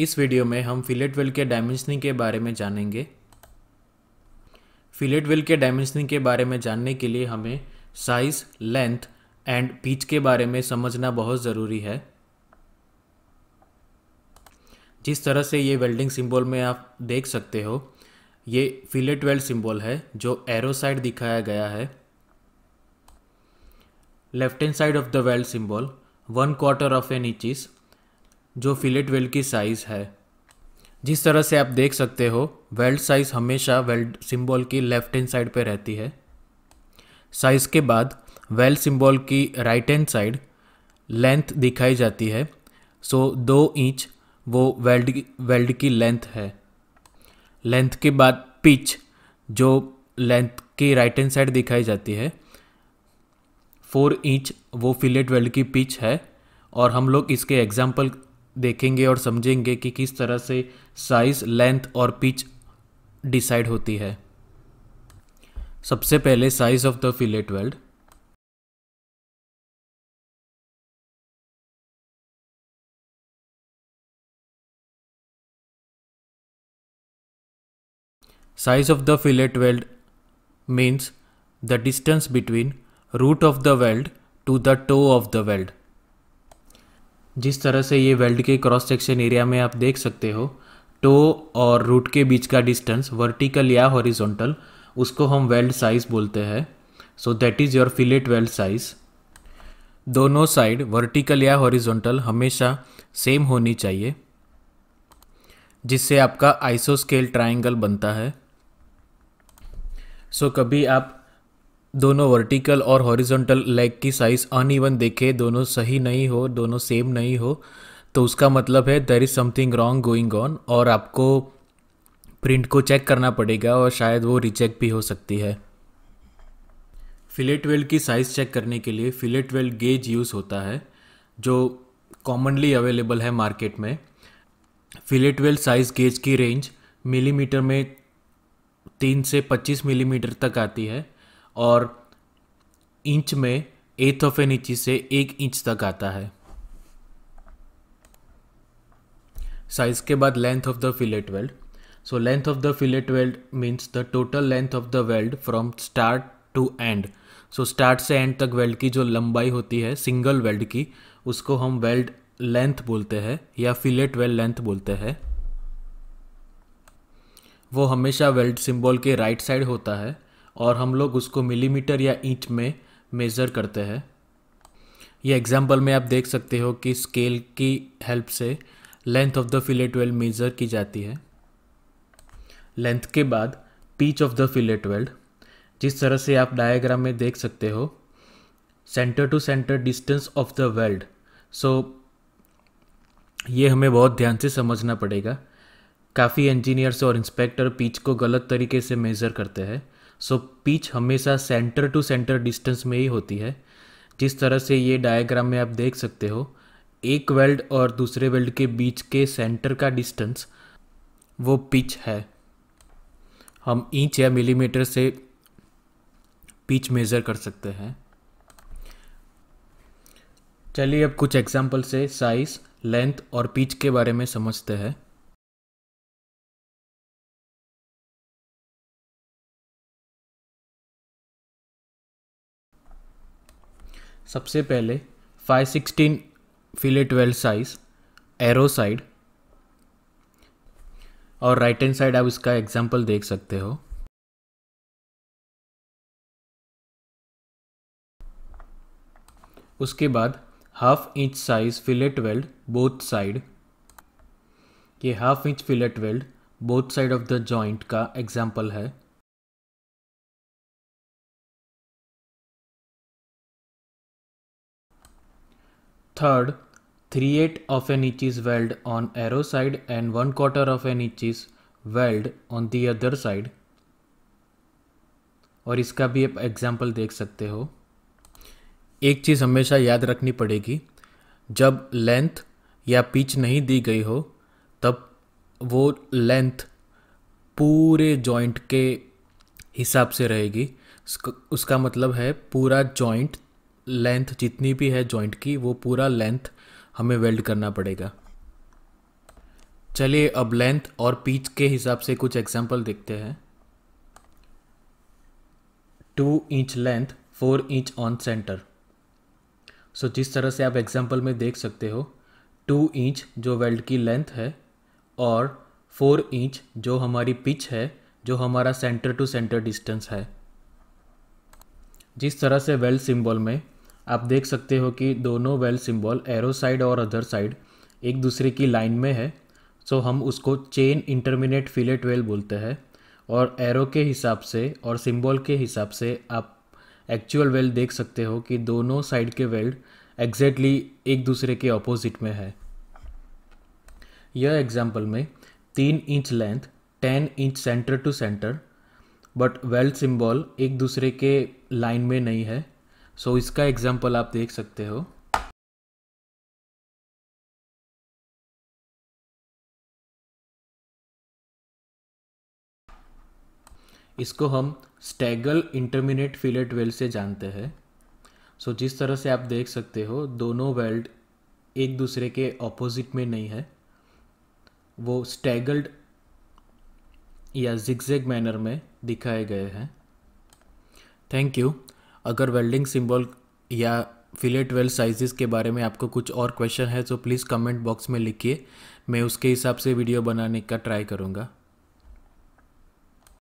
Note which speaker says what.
Speaker 1: इस वीडियो में हम फिलेट वेल के डायमेंशनिंग के बारे में जानेंगे फिलेट वेल के डायमेंशनिंग के बारे में जानने के लिए हमें साइज लेंथ एंड पीच के बारे में समझना बहुत ज़रूरी है जिस तरह से ये वेल्डिंग सिंबल में आप देख सकते हो ये फिलेट वेल्ड सिंबल है जो एरो साइड दिखाया गया है left hand side of the weld symbol one quarter of an inch जो फिलेट वेल्ड की साइज़ है जिस तरह से आप देख सकते हो वेल्ड साइज़ हमेशा वेल्ड सिंबल की लेफ्ट हैंड साइड पर रहती है साइज़ के बाद वेल्ड सिंबल की राइट हैंड साइड लेंथ दिखाई जाती है सो दो इंच वो वेल्ड वेल्ड की लेंथ है लेंथ के बाद पिच जो लेंथ की राइट हैंड साइड दिखाई जाती है फोर इंच वो फिलेट वेल्ड की पिच है और हम लोग इसके एग्जाम्पल देखेंगे और समझेंगे कि किस तरह से साइज लेंथ और पिच डिसाइड होती है सबसे पहले size of the fillet weld size of the fillet weld means the distance between root of the weld to the toe of the weld जिस तरह से ये वेल्ड के क्रॉस सेक्शन एरिया में आप देख सकते हो टो और रूट के बीच का डिस्टेंस वर्टिकल या हॉरिजॉन्टल उसको हम वेल्ड साइज बोलते हैं so that is your fillet weld size दोनों साइड वर्टिकल या हॉरिजॉन्टल हमेशा सेम होनी चाहिए जिससे आपका आइसोस्केल ट्रायंगल बनता है सो so, कभी आप दोनों वर्टिकल और हॉरिजॉन्टल लेग की साइज़ अनइवन देखे दोनों सही नहीं हो दोनों सेम नहीं हो तो उसका मतलब है there is something wrong going on और आपको प्रिंट को चेक करना पड़ेगा और शायद वो रिचेक भी हो सकती है फिलेट वेल की साइज़ चेक करने के लिए फिलेट वेल गेज यूज़ होता है जो कॉमनली अवेलेबल है मार्केट में फिलेट वेल साइज़ गेज की रेंज मिलीमीटर में तीन से पच्चीस मिलीमीटर तक आती है और इंच में एथ ऑफ एन इंची से एक इंच तक आता है साइज के बाद length of the fillet weld so length of the fillet weld means the total length of the weld from start to end so start से एंड तक वेल्ड की जो लंबाई होती है सिंगल वेल्ड की उसको हम वेल्ड लेंथ बोलते हैं या फिलेट वेल्ड लेंथ बोलते हैं वो हमेशा वेल्ड सिंबल के राइट right साइड होता है और हम लोग उसको मिलीमीटर या इंच में मेज़र करते हैं ये एग्जाम्पल में आप देख सकते हो कि स्केल की हेल्प से length of the fillet weld measure की जाती है लेंथ के बाद pitch of the fillet weld जिस तरह से आप डायग्राम में देख सकते हो centre to centre distance of the weld so ये हमें बहुत ध्यान से समझना पड़ेगा काफ़ी इंजीनियर्स और इंस्पेक्टर पीच को गलत तरीके से मेज़र करते हैं सो पिच हमेशा सेंटर टू सेंटर डिस्टेंस में ही होती है जिस तरह से ये डायग्राम में आप देख सकते हो एक वेल्ड और दूसरे वेल्ड के बीच के सेंटर का डिस्टेंस वो पिच है हम इंच या मिलीमीटर से पिच मेज़र कर सकते हैं चलिए अब कुछ एग्जाम्पल से साइज़ लेंथ और पिच के बारे में समझते हैं सबसे पहले 516 fillet twelve size arrow side और राइट हैंड साइड आप इसका एग्जाम्पल देख सकते हो उसके बाद half inch size fillet weld both side ये half inch fillet weld both side of the joint का एग्जाम्पल है Third, 3 8 of an inch is weld on arrow side and 1 4 of an inch is weld on the other side. और इसका भी आप example देख सकते हो एक चीज़ हमेशा याद रखनी पड़ेगी जब लेंथ या पिच नहीं दी गई हो तब वो लेंथ पूरे जॉइंट के हिसाब से रहेगी उसका मतलब है पूरा जॉइंट लेंथ जितनी भी है जॉइंट की वो पूरा लेंथ हमें वेल्ड करना पड़ेगा चलिए अब लेंथ और पीच के हिसाब से कुछ एग्जाम्पल देखते हैं two inch length four inch on centre so जिस तरह से आप एग्जाम्पल में देख सकते हो टू इंच जो वेल्ड की लेंथ है और फोर इंच जो हमारी पिच है जो हमारा सेंटर टू सेंटर डिस्टेंस है जिस तरह से वेल्ड सिंबल में आप देख सकते हो कि दोनों वेल सिंबल एरो साइड और अदर साइड एक दूसरे की लाइन में है सो हम उसको चेन इंटरमीडिएट फिलेट वेल बोलते हैं और एरो के हिसाब से और सिंबल के हिसाब से आप एक्चुअल वेल देख सकते हो कि दोनों साइड के वेल्ड एग्जैक्टली एक दूसरे के ऑपोजिट में है यह एग्जाम्पल में तीन inch length ten inch centre to centre but weld symbol एक दूसरे के लाइन में नहीं है सो so, इसका एग्जाम्पल आप देख सकते हो इसको हम स्टैगल इंटरमीडिएट फिलेट वेल्ड से जानते हैं सो so, जिस तरह से आप देख सकते हो दोनों वेल्ड एक दूसरे के ऑपोजिट में नहीं है वो स्टैगल्ड या जिगजैग मैनर में दिखाए गए हैं थैंक यू अगर वेल्डिंग सिंबल या फिलेट वेल साइजेस के बारे में आपको कुछ और क्वेश्चन है तो प्लीज़ कमेंट बॉक्स में लिखिए मैं उसके हिसाब से वीडियो बनाने का ट्राई करूँगा